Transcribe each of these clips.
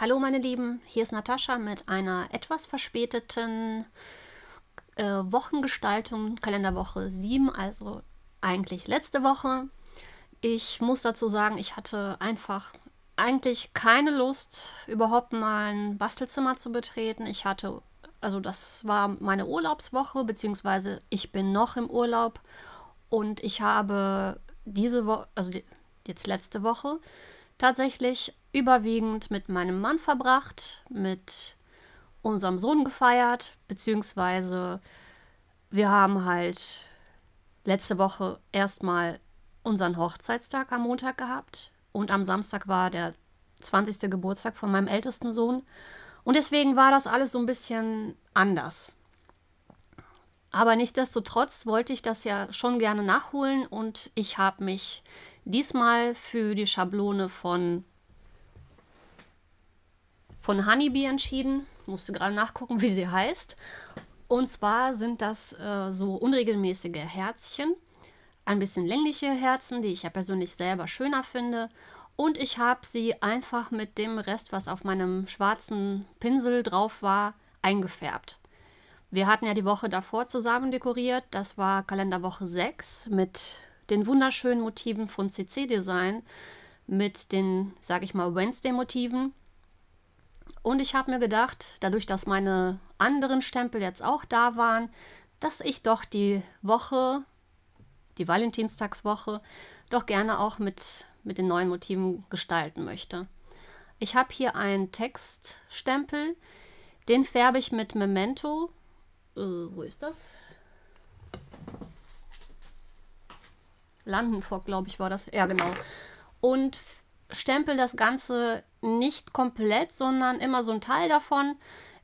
Hallo meine Lieben, hier ist Natascha mit einer etwas verspäteten äh, Wochengestaltung, Kalenderwoche 7, also eigentlich letzte Woche. Ich muss dazu sagen, ich hatte einfach eigentlich keine Lust, überhaupt mal ein Bastelzimmer zu betreten. Ich hatte, also das war meine Urlaubswoche, beziehungsweise ich bin noch im Urlaub und ich habe diese Woche, also die, jetzt letzte Woche, tatsächlich überwiegend mit meinem Mann verbracht, mit unserem Sohn gefeiert, beziehungsweise wir haben halt letzte Woche erstmal unseren Hochzeitstag am Montag gehabt und am Samstag war der 20. Geburtstag von meinem ältesten Sohn und deswegen war das alles so ein bisschen anders. Aber nichtsdestotrotz wollte ich das ja schon gerne nachholen und ich habe mich Diesmal für die Schablone von, von Honeybee entschieden. Musste gerade nachgucken, wie sie heißt. Und zwar sind das äh, so unregelmäßige Herzchen. Ein bisschen längliche Herzen, die ich ja persönlich selber schöner finde. Und ich habe sie einfach mit dem Rest, was auf meinem schwarzen Pinsel drauf war, eingefärbt. Wir hatten ja die Woche davor zusammen dekoriert. Das war Kalenderwoche 6 mit den wunderschönen Motiven von CC Design mit den, sage ich mal, Wednesday-Motiven. Und ich habe mir gedacht, dadurch, dass meine anderen Stempel jetzt auch da waren, dass ich doch die Woche, die Valentinstagswoche, doch gerne auch mit, mit den neuen Motiven gestalten möchte. Ich habe hier einen Textstempel, den färbe ich mit Memento. Äh, wo ist das? Landenfog, glaube ich, war das. Ja, genau. Und stempel das Ganze nicht komplett, sondern immer so ein Teil davon.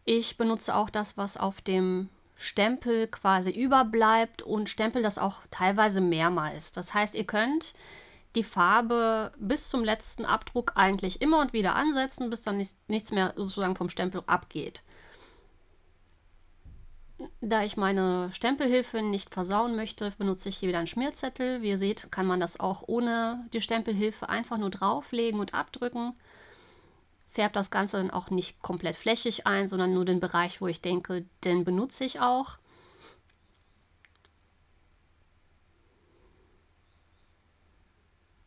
Ich benutze auch das, was auf dem Stempel quasi überbleibt und stempel das auch teilweise mehrmals. Das heißt, ihr könnt die Farbe bis zum letzten Abdruck eigentlich immer und wieder ansetzen, bis dann nichts mehr sozusagen vom Stempel abgeht. Da ich meine Stempelhilfe nicht versauen möchte, benutze ich hier wieder einen Schmierzettel. Wie ihr seht, kann man das auch ohne die Stempelhilfe einfach nur drauflegen und abdrücken. Färbt das Ganze dann auch nicht komplett flächig ein, sondern nur den Bereich, wo ich denke, den benutze ich auch.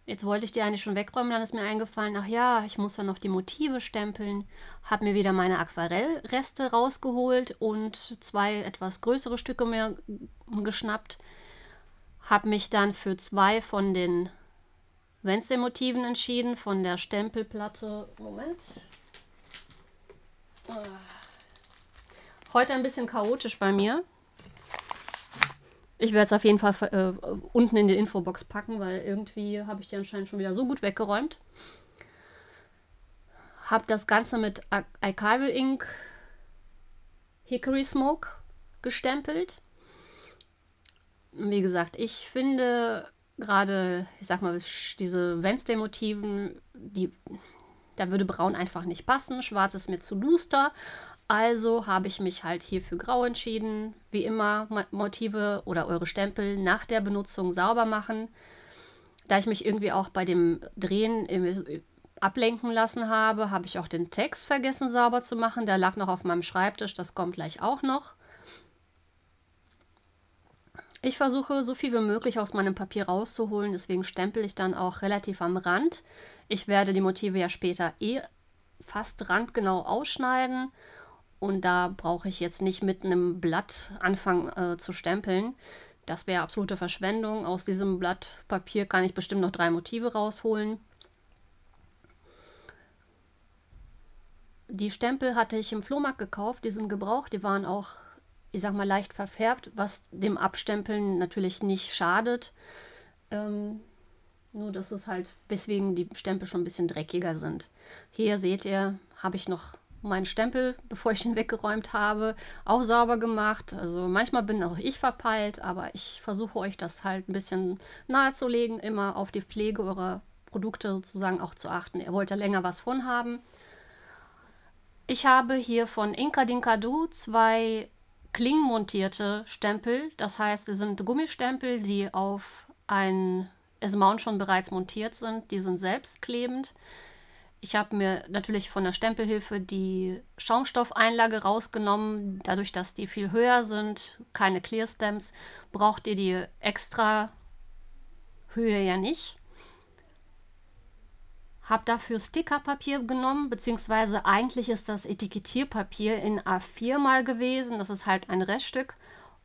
Jetzt wollte ich die eigentlich schon wegräumen, dann ist mir eingefallen, ach ja, ich muss ja noch die Motive stempeln. Habe mir wieder meine Aquarellreste rausgeholt und zwei etwas größere Stücke mehr geschnappt. Habe mich dann für zwei von den Wednesday-Motiven entschieden, von der Stempelplatte. Moment. Ah. Heute ein bisschen chaotisch bei mir. Ich werde es auf jeden Fall äh, unten in die Infobox packen, weil irgendwie habe ich die anscheinend schon wieder so gut weggeräumt. Habe das Ganze mit Archival Ink Hickory Smoke gestempelt. Wie gesagt, ich finde gerade, ich sag mal, diese Wednesday-Motiven, da würde Braun einfach nicht passen. Schwarz ist mir zu duster also habe ich mich halt hier für grau entschieden. Wie immer, Motive oder eure Stempel nach der Benutzung sauber machen. Da ich mich irgendwie auch bei dem Drehen äh, ablenken lassen habe, habe ich auch den Text vergessen sauber zu machen. Der lag noch auf meinem Schreibtisch, das kommt gleich auch noch. Ich versuche, so viel wie möglich aus meinem Papier rauszuholen, deswegen stempel ich dann auch relativ am Rand. Ich werde die Motive ja später eh fast randgenau ausschneiden und da brauche ich jetzt nicht mit einem Blatt anfangen äh, zu stempeln. Das wäre absolute Verschwendung. Aus diesem Blatt Papier kann ich bestimmt noch drei Motive rausholen. Die Stempel hatte ich im Flohmarkt gekauft, die sind gebraucht, die waren auch, ich sag mal, leicht verfärbt, was dem Abstempeln natürlich nicht schadet. Ähm, nur dass es halt, weswegen die Stempel schon ein bisschen dreckiger sind. Hier seht ihr, habe ich noch meinen Stempel, bevor ich ihn weggeräumt habe, auch sauber gemacht. Also manchmal bin auch ich verpeilt, aber ich versuche euch das halt ein bisschen nahezulegen, immer auf die Pflege eurer Produkte sozusagen auch zu achten. Ihr wollt ja länger was von haben. Ich habe hier von Inka Dinka Du zwei klingmontierte Stempel. Das heißt, sie sind Gummistempel, die auf ein S-Mount schon bereits montiert sind. Die sind selbstklebend. Ich habe mir natürlich von der Stempelhilfe die Schaumstoffeinlage rausgenommen. Dadurch, dass die viel höher sind, keine Clear Stamps, braucht ihr die extra Höhe ja nicht. Habe dafür Stickerpapier genommen, beziehungsweise eigentlich ist das Etikettierpapier in A4 mal gewesen. Das ist halt ein Reststück.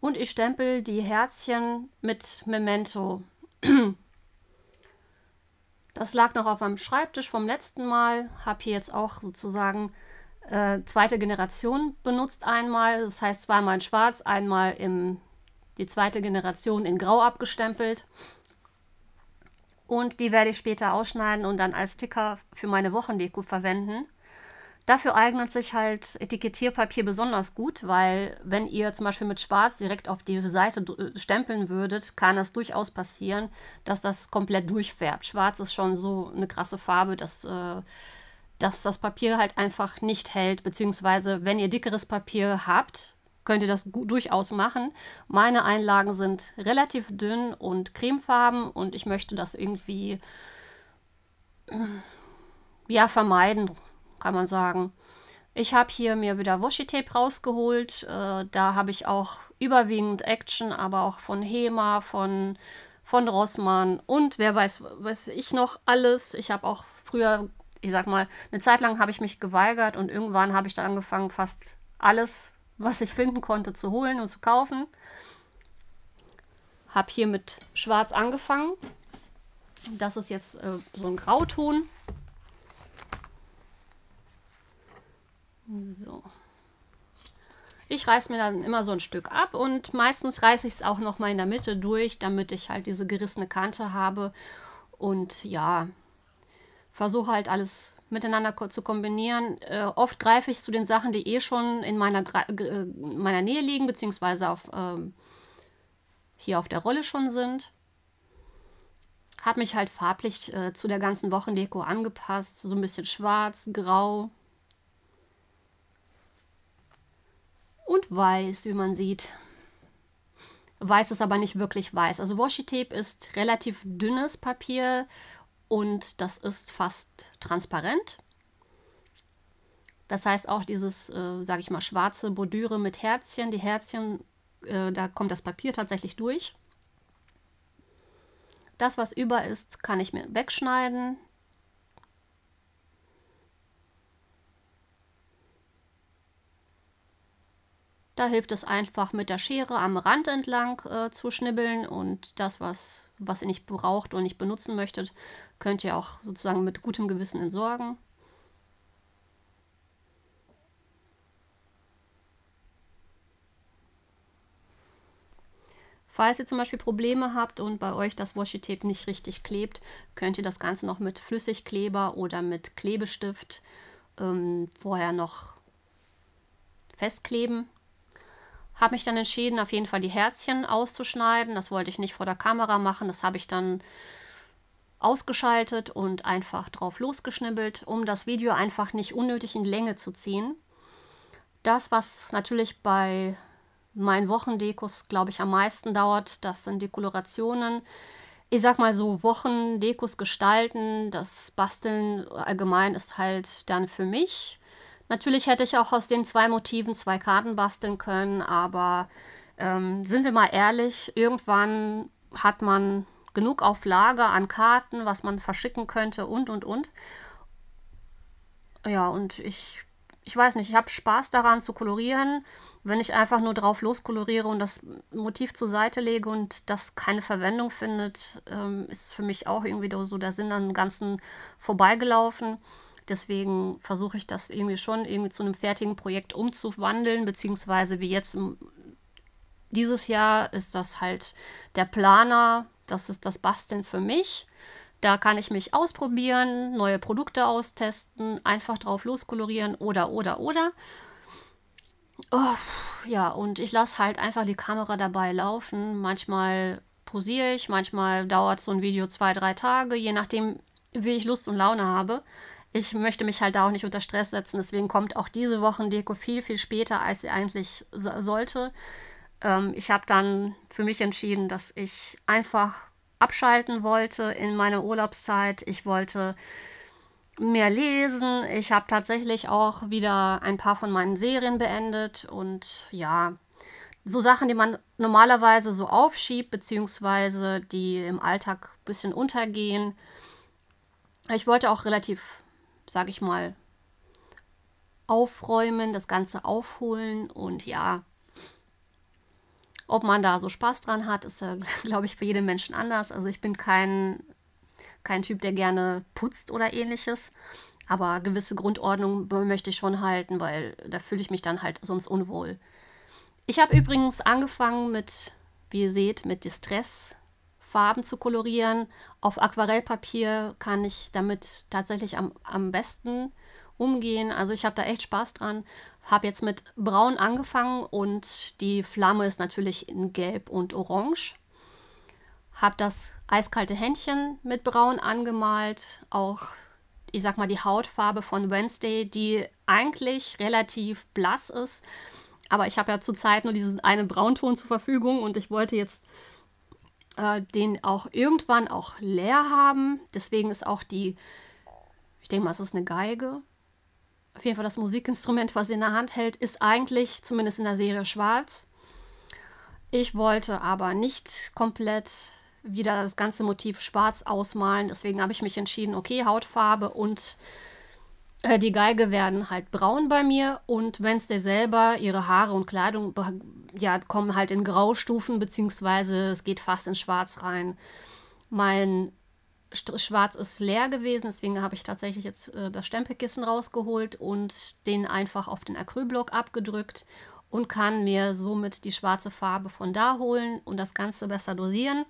Und ich stempel die Herzchen mit Memento Das lag noch auf meinem Schreibtisch vom letzten Mal. Habe hier jetzt auch sozusagen äh, zweite Generation benutzt einmal. Das heißt zweimal in schwarz, einmal im, die zweite Generation in grau abgestempelt. Und die werde ich später ausschneiden und dann als Ticker für meine Wochendeko verwenden. Dafür eignet sich halt Etikettierpapier besonders gut, weil wenn ihr zum Beispiel mit Schwarz direkt auf die Seite äh, stempeln würdet, kann es durchaus passieren, dass das komplett durchfärbt. Schwarz ist schon so eine krasse Farbe, dass, äh, dass das Papier halt einfach nicht hält, beziehungsweise wenn ihr dickeres Papier habt, könnt ihr das durchaus machen. Meine Einlagen sind relativ dünn und cremefarben und ich möchte das irgendwie äh, ja vermeiden kann man sagen. Ich habe hier mir wieder Washi-Tape rausgeholt. Äh, da habe ich auch überwiegend Action, aber auch von Hema, von, von Rossmann und wer weiß, weiß ich noch alles. Ich habe auch früher, ich sag mal, eine Zeit lang habe ich mich geweigert und irgendwann habe ich dann angefangen, fast alles, was ich finden konnte, zu holen und zu kaufen. Habe hier mit Schwarz angefangen. Das ist jetzt äh, so ein Grauton. So. Ich reiße mir dann immer so ein Stück ab und meistens reiße ich es auch noch mal in der Mitte durch, damit ich halt diese gerissene Kante habe. Und ja, versuche halt alles miteinander zu kombinieren. Äh, oft greife ich zu den Sachen, die eh schon in meiner, äh, meiner Nähe liegen, beziehungsweise auf, äh, hier auf der Rolle schon sind. Habe mich halt farblich äh, zu der ganzen Wochendeko angepasst. So ein bisschen schwarz, grau, und weiß, wie man sieht. Weiß ist aber nicht wirklich weiß. Also Washi-Tape ist relativ dünnes Papier und das ist fast transparent. Das heißt auch dieses, äh, sage ich mal, schwarze Bordüre mit Herzchen. Die Herzchen, äh, da kommt das Papier tatsächlich durch. Das, was über ist, kann ich mir wegschneiden. Da hilft es einfach mit der Schere am Rand entlang äh, zu schnibbeln und das, was, was ihr nicht braucht und nicht benutzen möchtet, könnt ihr auch sozusagen mit gutem Gewissen entsorgen. Falls ihr zum Beispiel Probleme habt und bei euch das Washi-Tape nicht richtig klebt, könnt ihr das Ganze noch mit Flüssigkleber oder mit Klebestift ähm, vorher noch festkleben habe mich dann entschieden, auf jeden Fall die Herzchen auszuschneiden. Das wollte ich nicht vor der Kamera machen. Das habe ich dann ausgeschaltet und einfach drauf losgeschnibbelt, um das Video einfach nicht unnötig in Länge zu ziehen. Das, was natürlich bei meinen Wochendekos, glaube ich, am meisten dauert, das sind die Ich sag mal so, Wochendekos gestalten, das Basteln allgemein ist halt dann für mich Natürlich hätte ich auch aus den zwei Motiven zwei Karten basteln können, aber ähm, sind wir mal ehrlich, irgendwann hat man genug auf Lager an Karten, was man verschicken könnte und, und, und. Ja, und ich, ich weiß nicht, ich habe Spaß daran zu kolorieren, wenn ich einfach nur drauf loskoloriere und das Motiv zur Seite lege und das keine Verwendung findet, ähm, ist für mich auch irgendwie so der Sinn an dem Ganzen vorbeigelaufen. Deswegen versuche ich das irgendwie schon irgendwie zu einem fertigen Projekt umzuwandeln, beziehungsweise wie jetzt im, dieses Jahr ist das halt der Planer, das ist das Basteln für mich. Da kann ich mich ausprobieren, neue Produkte austesten, einfach drauf loskolorieren oder, oder, oder. Oh, ja, und ich lasse halt einfach die Kamera dabei laufen. Manchmal posiere ich, manchmal dauert so ein Video zwei, drei Tage, je nachdem, wie ich Lust und Laune habe ich möchte mich halt da auch nicht unter Stress setzen. Deswegen kommt auch diese Woche Deko viel, viel später, als sie eigentlich so sollte. Ähm, ich habe dann für mich entschieden, dass ich einfach abschalten wollte in meiner Urlaubszeit. Ich wollte mehr lesen. Ich habe tatsächlich auch wieder ein paar von meinen Serien beendet und ja, so Sachen, die man normalerweise so aufschiebt, beziehungsweise die im Alltag ein bisschen untergehen. Ich wollte auch relativ sage ich mal, aufräumen, das Ganze aufholen und ja, ob man da so Spaß dran hat, ist ja, glaube ich, für jeden Menschen anders. Also ich bin kein, kein Typ, der gerne putzt oder ähnliches. Aber gewisse Grundordnung möchte ich schon halten, weil da fühle ich mich dann halt sonst unwohl. Ich habe übrigens angefangen mit, wie ihr seht, mit Distress Farben zu kolorieren. Auf Aquarellpapier kann ich damit tatsächlich am, am besten umgehen. Also ich habe da echt Spaß dran. Habe jetzt mit Braun angefangen und die Flamme ist natürlich in Gelb und Orange. Habe das eiskalte Händchen mit Braun angemalt. Auch, ich sag mal, die Hautfarbe von Wednesday, die eigentlich relativ blass ist. Aber ich habe ja zurzeit nur diesen einen Braunton zur Verfügung und ich wollte jetzt äh, den auch irgendwann auch leer haben. Deswegen ist auch die, ich denke mal, es ist eine Geige. Auf jeden Fall das Musikinstrument, was sie in der Hand hält, ist eigentlich, zumindest in der Serie, schwarz. Ich wollte aber nicht komplett wieder das ganze Motiv schwarz ausmalen. Deswegen habe ich mich entschieden, okay, Hautfarbe und äh, die Geige werden halt braun bei mir und Wednesday selber, ihre Haare und Kleidung ja, kommen halt in Graustufen, beziehungsweise es geht fast in Schwarz rein. Mein Schwarz ist leer gewesen, deswegen habe ich tatsächlich jetzt äh, das Stempelkissen rausgeholt und den einfach auf den Acrylblock abgedrückt und kann mir somit die schwarze Farbe von da holen und das Ganze besser dosieren.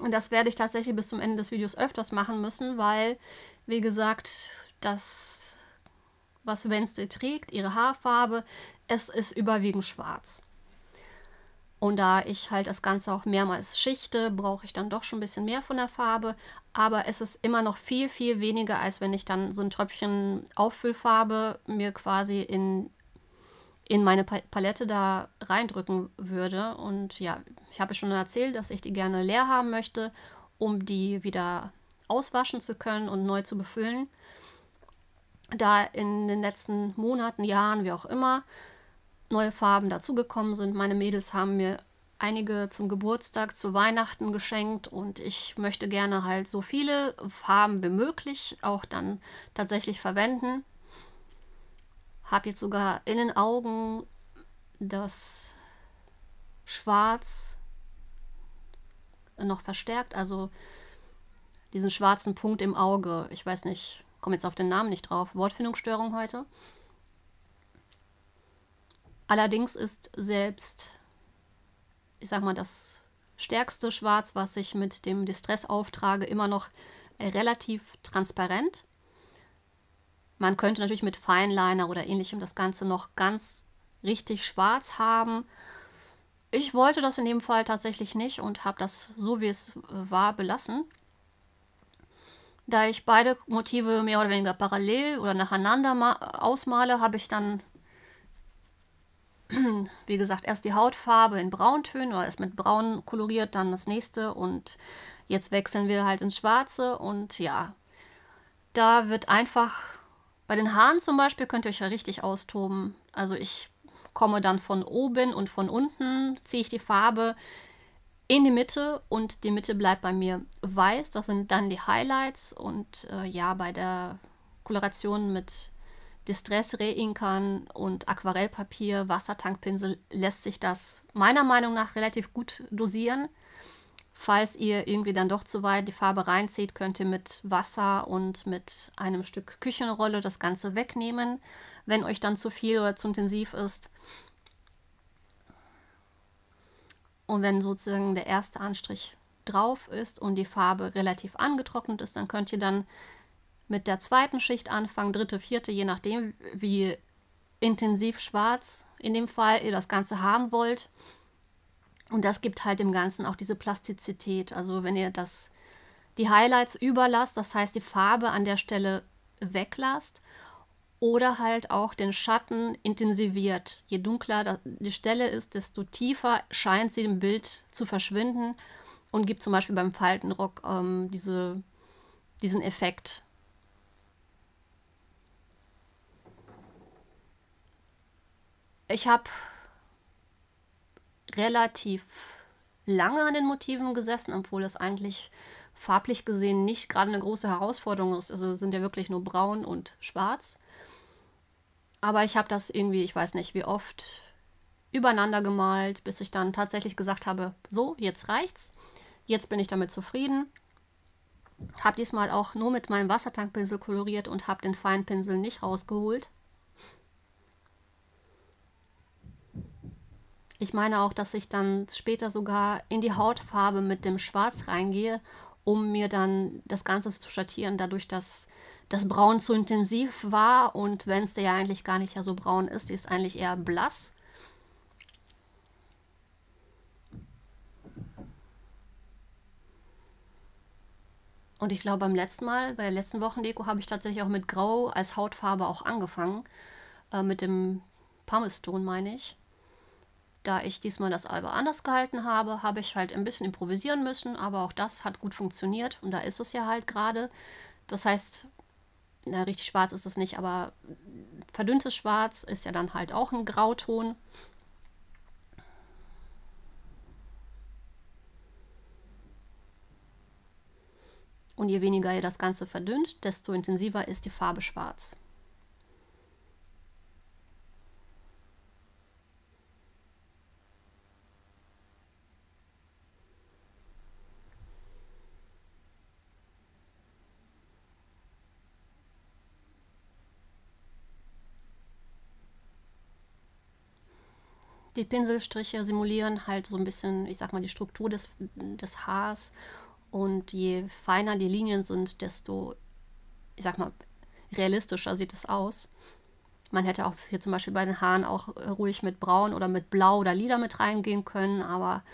Und das werde ich tatsächlich bis zum Ende des Videos öfters machen müssen, weil, wie gesagt, das, was Wenzel trägt, ihre Haarfarbe, es ist überwiegend schwarz. Und da ich halt das Ganze auch mehrmals schichte, brauche ich dann doch schon ein bisschen mehr von der Farbe. Aber es ist immer noch viel, viel weniger, als wenn ich dann so ein Tröpfchen Auffüllfarbe mir quasi in, in meine Palette da reindrücken würde. Und ja, ich habe schon erzählt, dass ich die gerne leer haben möchte, um die wieder auswaschen zu können und neu zu befüllen da in den letzten Monaten, Jahren, wie auch immer, neue Farben dazugekommen sind. Meine Mädels haben mir einige zum Geburtstag, zu Weihnachten geschenkt und ich möchte gerne halt so viele Farben wie möglich auch dann tatsächlich verwenden. Habe jetzt sogar in den Augen das Schwarz noch verstärkt, also diesen schwarzen Punkt im Auge. Ich weiß nicht, komme jetzt auf den Namen nicht drauf, Wortfindungsstörung heute. Allerdings ist selbst, ich sag mal, das stärkste Schwarz, was ich mit dem Distress auftrage, immer noch äh, relativ transparent. Man könnte natürlich mit Feinliner oder ähnlichem das Ganze noch ganz richtig schwarz haben. Ich wollte das in dem Fall tatsächlich nicht und habe das so, wie es war, belassen. Da ich beide Motive mehr oder weniger parallel oder nacheinander ausmale, habe ich dann, wie gesagt, erst die Hautfarbe in Brauntönen oder ist mit Braun koloriert, dann das nächste und jetzt wechseln wir halt ins Schwarze und ja, da wird einfach, bei den Haaren zum Beispiel könnt ihr euch ja richtig austoben. Also ich komme dann von oben und von unten, ziehe ich die Farbe in die Mitte und die Mitte bleibt bei mir weiß. Das sind dann die Highlights und äh, ja, bei der Koloration mit Distress, Reinkern und Aquarellpapier, Wassertankpinsel lässt sich das meiner Meinung nach relativ gut dosieren. Falls ihr irgendwie dann doch zu weit die Farbe reinzieht, könnt ihr mit Wasser und mit einem Stück Küchenrolle das Ganze wegnehmen. Wenn euch dann zu viel oder zu intensiv ist, und wenn sozusagen der erste Anstrich drauf ist und die Farbe relativ angetrocknet ist, dann könnt ihr dann mit der zweiten Schicht anfangen, dritte, vierte, je nachdem, wie intensiv schwarz in dem Fall ihr das Ganze haben wollt. Und das gibt halt dem Ganzen auch diese Plastizität. Also wenn ihr das, die Highlights überlasst, das heißt die Farbe an der Stelle weglasst oder halt auch den Schatten intensiviert. Je dunkler die Stelle ist, desto tiefer scheint sie im Bild zu verschwinden und gibt zum Beispiel beim Faltenrock ähm, diese, diesen Effekt. Ich habe relativ lange an den Motiven gesessen, obwohl das eigentlich farblich gesehen nicht gerade eine große Herausforderung ist. Also sind ja wirklich nur braun und schwarz. Aber ich habe das irgendwie, ich weiß nicht wie oft, übereinander gemalt, bis ich dann tatsächlich gesagt habe, so, jetzt reicht's. Jetzt bin ich damit zufrieden. Habe diesmal auch nur mit meinem Wassertankpinsel koloriert und habe den Feinpinsel nicht rausgeholt. Ich meine auch, dass ich dann später sogar in die Hautfarbe mit dem Schwarz reingehe, um mir dann das Ganze zu schattieren, dadurch, dass das Braun zu intensiv war und wenn es ja eigentlich gar nicht so braun ist, die ist eigentlich eher blass. Und ich glaube, beim letzten Mal, bei der letzten Wochendeko, habe ich tatsächlich auch mit Grau als Hautfarbe auch angefangen. Äh, mit dem pumice meine ich. Da ich diesmal das Alba anders gehalten habe, habe ich halt ein bisschen improvisieren müssen, aber auch das hat gut funktioniert und da ist es ja halt gerade. Das heißt, na, richtig schwarz ist es nicht, aber verdünntes Schwarz ist ja dann halt auch ein Grauton. Und je weniger ihr das Ganze verdünnt, desto intensiver ist die Farbe schwarz. Die Pinselstriche simulieren halt so ein bisschen, ich sag mal, die Struktur des, des Haars. Und je feiner die Linien sind, desto, ich sag mal, realistischer sieht es aus. Man hätte auch hier zum Beispiel bei den Haaren auch äh, ruhig mit Braun oder mit Blau oder Lila mit reingehen können. Aber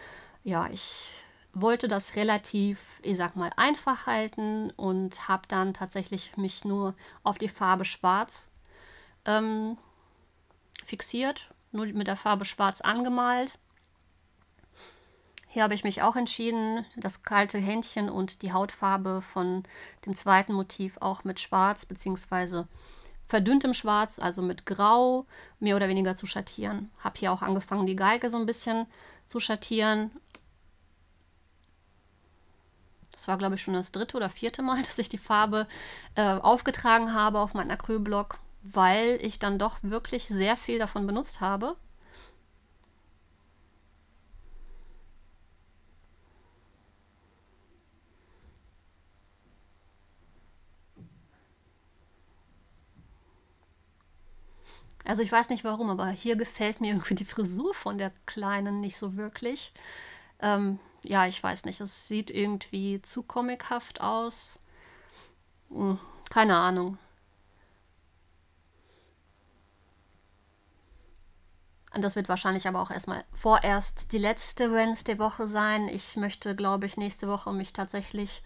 ja, ich wollte das relativ, ich sag mal, einfach halten und habe dann tatsächlich mich nur auf die Farbe Schwarz ähm, fixiert nur mit der Farbe schwarz angemalt. Hier habe ich mich auch entschieden, das kalte Händchen und die Hautfarbe von dem zweiten Motiv auch mit schwarz bzw. verdünntem Schwarz, also mit grau, mehr oder weniger zu schattieren. Habe hier auch angefangen, die Geige so ein bisschen zu schattieren. Das war, glaube ich, schon das dritte oder vierte Mal, dass ich die Farbe äh, aufgetragen habe auf meinen Acrylblock weil ich dann doch wirklich sehr viel davon benutzt habe. Also ich weiß nicht warum, aber hier gefällt mir irgendwie die Frisur von der Kleinen nicht so wirklich. Ähm, ja, ich weiß nicht. Es sieht irgendwie zu comichaft aus. Hm, keine Ahnung. Und das wird wahrscheinlich aber auch erstmal vorerst die letzte Wednesday-Woche sein. Ich möchte, glaube ich, nächste Woche mich tatsächlich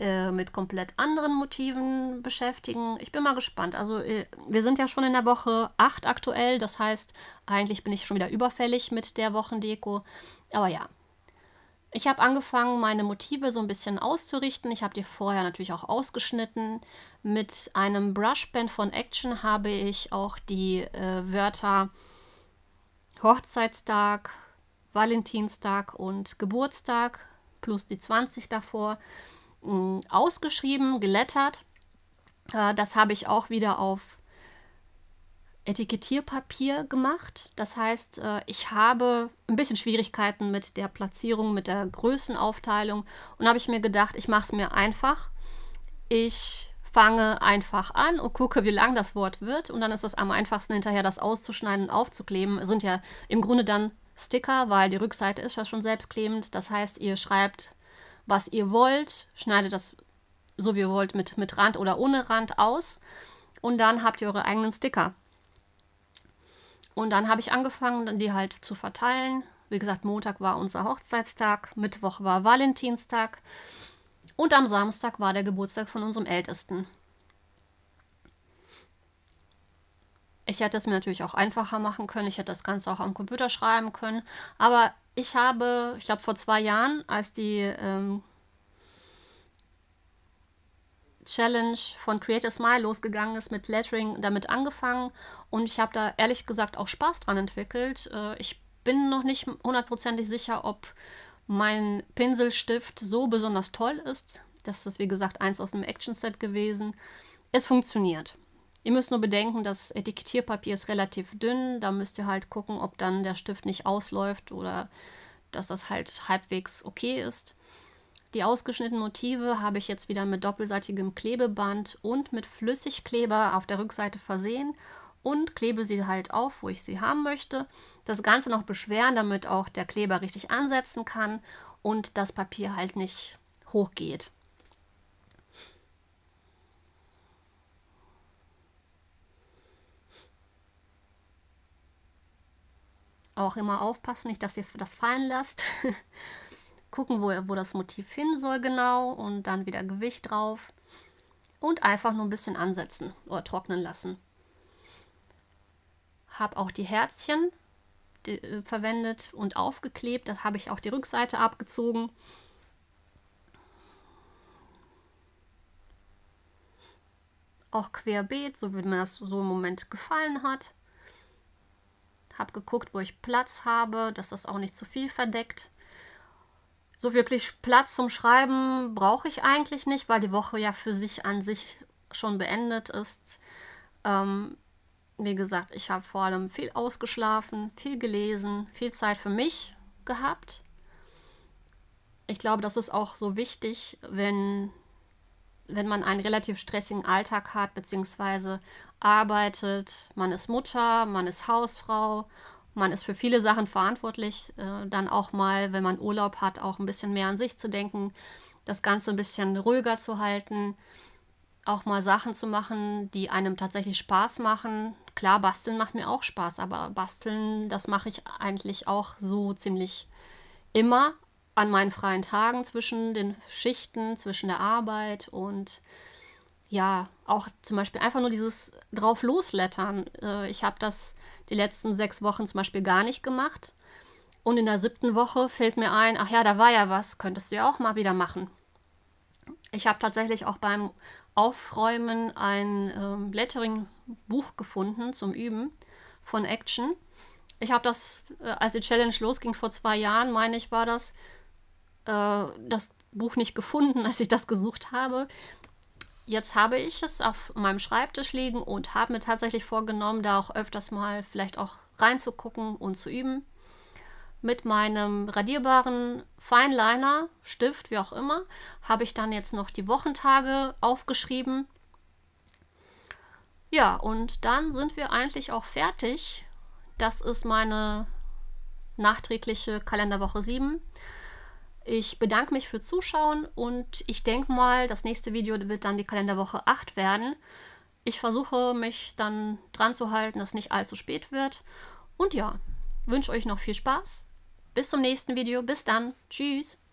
äh, mit komplett anderen Motiven beschäftigen. Ich bin mal gespannt. Also äh, wir sind ja schon in der Woche 8 aktuell. Das heißt, eigentlich bin ich schon wieder überfällig mit der Wochendeko. Aber ja, ich habe angefangen, meine Motive so ein bisschen auszurichten. Ich habe die vorher natürlich auch ausgeschnitten. Mit einem Brushband von Action habe ich auch die äh, Wörter Hochzeitstag, Valentinstag und Geburtstag plus die 20 davor mm, ausgeschrieben, gelettert. Äh, das habe ich auch wieder auf Etikettierpapier gemacht. Das heißt, äh, ich habe ein bisschen Schwierigkeiten mit der Platzierung, mit der Größenaufteilung und habe ich mir gedacht, ich mache es mir einfach. Ich fange einfach an und gucke, wie lang das Wort wird. Und dann ist es am einfachsten hinterher, das auszuschneiden und aufzukleben. Es sind ja im Grunde dann Sticker, weil die Rückseite ist ja schon selbstklebend. Das heißt, ihr schreibt, was ihr wollt, schneidet das so wie ihr wollt mit, mit Rand oder ohne Rand aus. Und dann habt ihr eure eigenen Sticker. Und dann habe ich angefangen, die halt zu verteilen. Wie gesagt, Montag war unser Hochzeitstag, Mittwoch war Valentinstag. Und am Samstag war der Geburtstag von unserem Ältesten. Ich hätte es mir natürlich auch einfacher machen können. Ich hätte das Ganze auch am Computer schreiben können. Aber ich habe, ich glaube, vor zwei Jahren, als die ähm, Challenge von Create a Smile losgegangen ist mit Lettering, damit angefangen. Und ich habe da ehrlich gesagt auch Spaß dran entwickelt. Äh, ich bin noch nicht hundertprozentig sicher, ob mein Pinselstift so besonders toll ist. Das ist, wie gesagt, eins aus dem Action-Set gewesen. Es funktioniert. Ihr müsst nur bedenken, das Etikettierpapier ist relativ dünn. Da müsst ihr halt gucken, ob dann der Stift nicht ausläuft oder dass das halt halbwegs okay ist. Die ausgeschnittenen Motive habe ich jetzt wieder mit doppelseitigem Klebeband und mit Flüssigkleber auf der Rückseite versehen und klebe sie halt auf, wo ich sie haben möchte. Das Ganze noch beschweren, damit auch der Kleber richtig ansetzen kann und das Papier halt nicht hochgeht. Auch immer aufpassen, nicht, dass ihr das fallen lasst. Gucken, wo, wo das Motiv hin soll genau und dann wieder Gewicht drauf. Und einfach nur ein bisschen ansetzen oder trocknen lassen habe auch die Herzchen die, äh, verwendet und aufgeklebt. Das habe ich auch die Rückseite abgezogen. Auch querbeet, so wie mir das so im Moment gefallen hat. Habe geguckt, wo ich Platz habe, dass das auch nicht zu viel verdeckt. So wirklich Platz zum Schreiben brauche ich eigentlich nicht, weil die Woche ja für sich an sich schon beendet ist. Ähm, wie gesagt, ich habe vor allem viel ausgeschlafen, viel gelesen, viel Zeit für mich gehabt. Ich glaube, das ist auch so wichtig, wenn, wenn man einen relativ stressigen Alltag hat, beziehungsweise arbeitet, man ist Mutter, man ist Hausfrau, man ist für viele Sachen verantwortlich, äh, dann auch mal, wenn man Urlaub hat, auch ein bisschen mehr an sich zu denken, das Ganze ein bisschen ruhiger zu halten, auch mal Sachen zu machen, die einem tatsächlich Spaß machen, Klar, basteln macht mir auch Spaß, aber basteln, das mache ich eigentlich auch so ziemlich immer an meinen freien Tagen zwischen den Schichten, zwischen der Arbeit und ja, auch zum Beispiel einfach nur dieses drauf loslettern. Äh, ich habe das die letzten sechs Wochen zum Beispiel gar nicht gemacht. Und in der siebten Woche fällt mir ein, ach ja, da war ja was, könntest du ja auch mal wieder machen. Ich habe tatsächlich auch beim Aufräumen ein ähm, Lettering-Buch gefunden zum Üben von Action. Ich habe das, äh, als die Challenge losging vor zwei Jahren, meine ich, war das, äh, das Buch nicht gefunden, als ich das gesucht habe. Jetzt habe ich es auf meinem Schreibtisch liegen und habe mir tatsächlich vorgenommen, da auch öfters mal vielleicht auch reinzugucken und zu üben mit meinem radierbaren Fineliner, Stift, wie auch immer, habe ich dann jetzt noch die Wochentage aufgeschrieben. Ja, und dann sind wir eigentlich auch fertig. Das ist meine nachträgliche Kalenderwoche 7. Ich bedanke mich für Zuschauen und ich denke mal, das nächste Video wird dann die Kalenderwoche 8 werden. Ich versuche mich dann dran zu halten, dass nicht allzu spät wird. Und ja, wünsche euch noch viel Spaß bis zum nächsten Video. Bis dann. Tschüss.